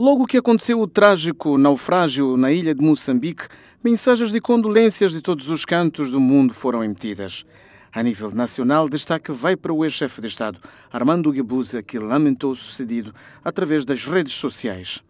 Logo que aconteceu o trágico naufrágio na ilha de Moçambique, mensagens de condolências de todos os cantos do mundo foram emitidas. A nível nacional, destaque vai para o ex-chefe de Estado, Armando Guebuza, que lamentou o sucedido através das redes sociais.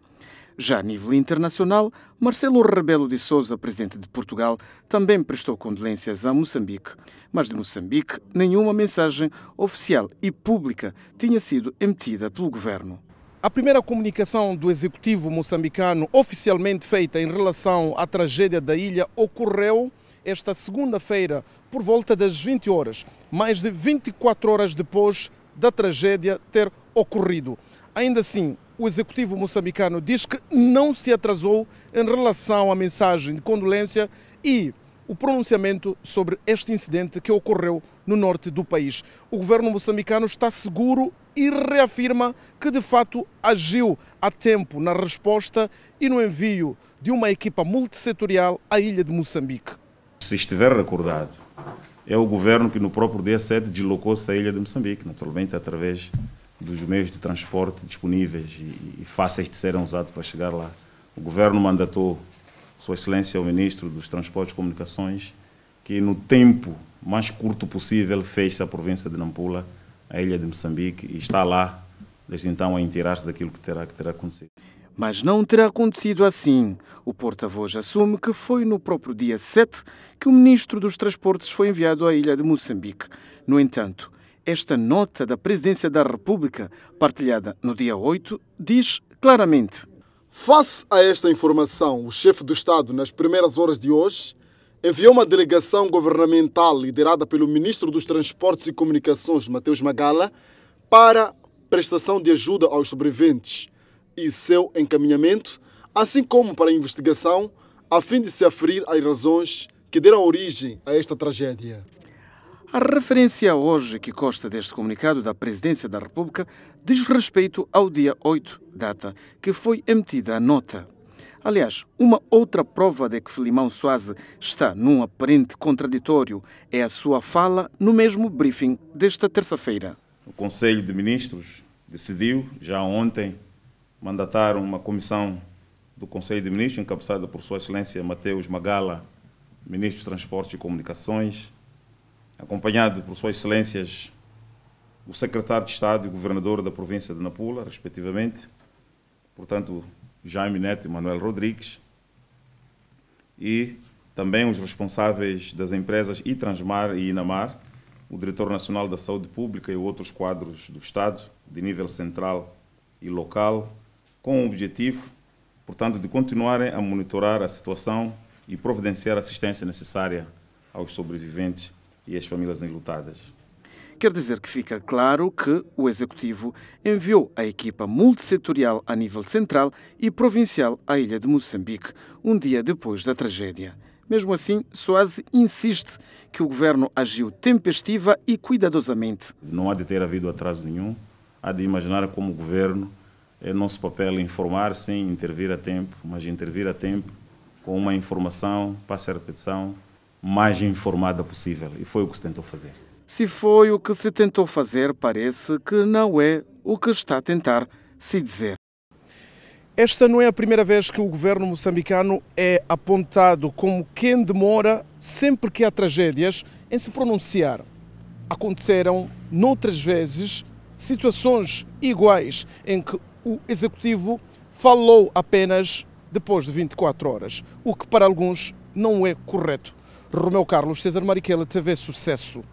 Já a nível internacional, Marcelo Rebelo de Sousa, presidente de Portugal, também prestou condolências a Moçambique. Mas de Moçambique, nenhuma mensagem oficial e pública tinha sido emitida pelo governo. A primeira comunicação do executivo moçambicano oficialmente feita em relação à tragédia da ilha ocorreu esta segunda-feira por volta das 20 horas, mais de 24 horas depois da tragédia ter ocorrido. Ainda assim, o executivo moçambicano diz que não se atrasou em relação à mensagem de condolência e o pronunciamento sobre este incidente que ocorreu no norte do país. O governo moçambicano está seguro e reafirma que de fato agiu a tempo na resposta e no envio de uma equipa multissetorial à ilha de Moçambique. Se estiver recordado, é o governo que no próprio dia 7 deslocou-se à ilha de Moçambique, naturalmente através dos meios de transporte disponíveis e, fáceis de serem usados para chegar lá. O governo mandatou Sua Excelência o Ministro dos Transportes e Comunicações que no tempo mais curto possível fez a província de Nampula a ilha de Moçambique e está lá desde então a inteirar-se daquilo que terá, que terá acontecido. Mas não terá acontecido assim. O porta-voz assume que foi no próprio dia 7 que o ministro dos Transportes foi enviado à ilha de Moçambique. No entanto, esta nota da Presidência da República, partilhada no dia 8, diz claramente: Face a esta informação, o chefe do Estado, nas primeiras horas de hoje, enviou uma delegação governamental liderada pelo ministro dos Transportes e Comunicações, Mateus Magala, para prestação de ajuda aos sobreviventes e seu encaminhamento, assim como para investigação, a fim de se aferir as razões que deram origem a esta tragédia. A referência hoje que consta deste comunicado da Presidência da República diz respeito ao dia 8, data que foi emitida a nota. Aliás, uma outra prova de que Filimão Soares está num aparente contraditório é a sua fala no mesmo briefing desta terça-feira. O Conselho de Ministros decidiu, já ontem, mandatar uma comissão do Conselho de Ministros, encabeçada por Sua Excelência Mateus Magala, Ministro de Transportes e Comunicações, acompanhado por Suas Excelências o Secretário de Estado e Governador da Província de Napula, respectivamente. Portanto, Jaime Neto e Manuel Rodrigues, e também os responsáveis das empresas Itransmar e Inamar, o Diretor Nacional da Saúde Pública e outros quadros do Estado, de nível central e local, com o objetivo, portanto, de continuarem a monitorar a situação e providenciar a assistência necessária aos sobreviventes e às famílias enlutadas. Quer dizer que fica claro que o Executivo enviou a equipa multissetorial a nível central e provincial à ilha de Moçambique, um dia depois da tragédia. Mesmo assim, Soase insiste que o governo agiu tempestiva e cuidadosamente. Não há de ter havido atraso nenhum. Há de imaginar como o governo é nosso papel informar sem intervir a tempo, mas intervir a tempo com uma informação para a repetição mais informada possível. E foi o que se tentou fazer. Se foi o que se tentou fazer, parece que não é o que está a tentar se dizer. Esta não é a primeira vez que o governo moçambicano é apontado como quem demora sempre que há tragédias em se pronunciar. Aconteceram, noutras vezes, situações iguais em que o executivo falou apenas depois de 24 horas, o que para alguns não é correto. Romeu Carlos César Mariquela teve sucesso.